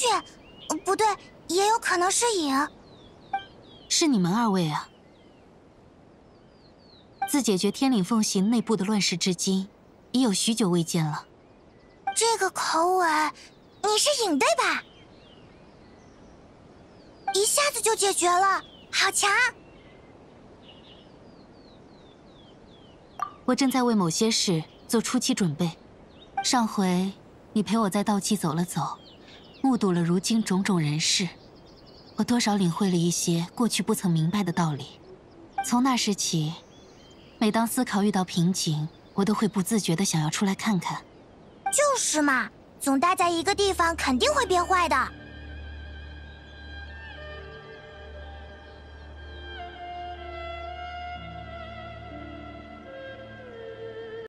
去，不对，也有可能是影。是你们二位啊！自解决天岭奉行内部的乱世至今，已有许久未见了。这个口吻，你是影对吧？一下子就解决了，好强！我正在为某些事做初期准备。上回你陪我在道器走了走。目睹了如今种种人事，我多少领会了一些过去不曾明白的道理。从那时起，每当思考遇到瓶颈，我都会不自觉地想要出来看看。就是嘛，总待在一个地方肯定会变坏的。